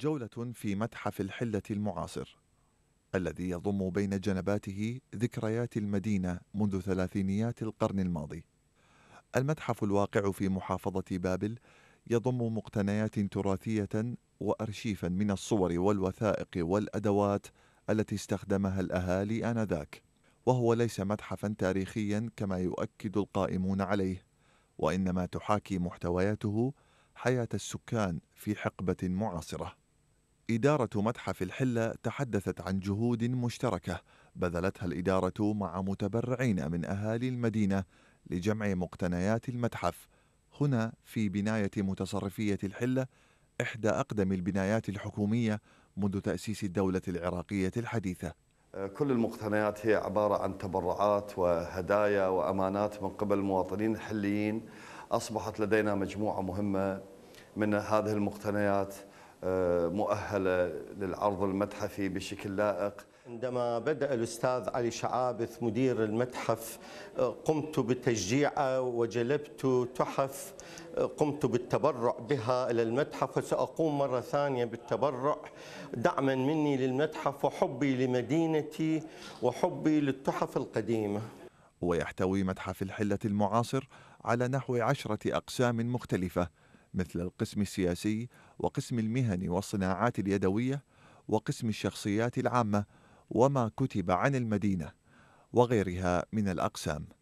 جولة في متحف الحلة المعاصر الذي يضم بين جنباته ذكريات المدينة منذ ثلاثينيات القرن الماضي. المتحف الواقع في محافظة بابل يضم مقتنيات تراثية وأرشيفا من الصور والوثائق والأدوات التي استخدمها الأهالي آنذاك، وهو ليس متحفا تاريخيا كما يؤكد القائمون عليه، وإنما تحاكي محتوياته حياة السكان في حقبة معاصرة. إدارة متحف الحلة تحدثت عن جهود مشتركة بذلتها الإدارة مع متبرعين من أهالي المدينة لجمع مقتنيات المتحف هنا في بناية متصرفية الحلة إحدى أقدم البنايات الحكومية منذ تأسيس الدولة العراقية الحديثة آه، كل المقتنيات هي عبارة عن تبرعات وهدايا وأمانات من قبل المواطنين الحليين أصبحت لدينا مجموعة مهمة من هذه المقتنيات آه، مؤهلة للعرض المتحفي بشكل لائق عندما بدأ الأستاذ علي شعابث مدير المتحف آه، قمت بتشجيعه وجلبت تحف آه، قمت بالتبرع بها إلى المتحف وسأقوم مرة ثانية بالتبرع دعما مني للمتحف وحبي لمدينتي وحبي للتحف القديمة ويحتوي متحف الحلة المعاصر على نحو عشرة أقسام مختلفة مثل القسم السياسي وقسم المهن والصناعات اليدوية وقسم الشخصيات العامة وما كتب عن المدينة وغيرها من الأقسام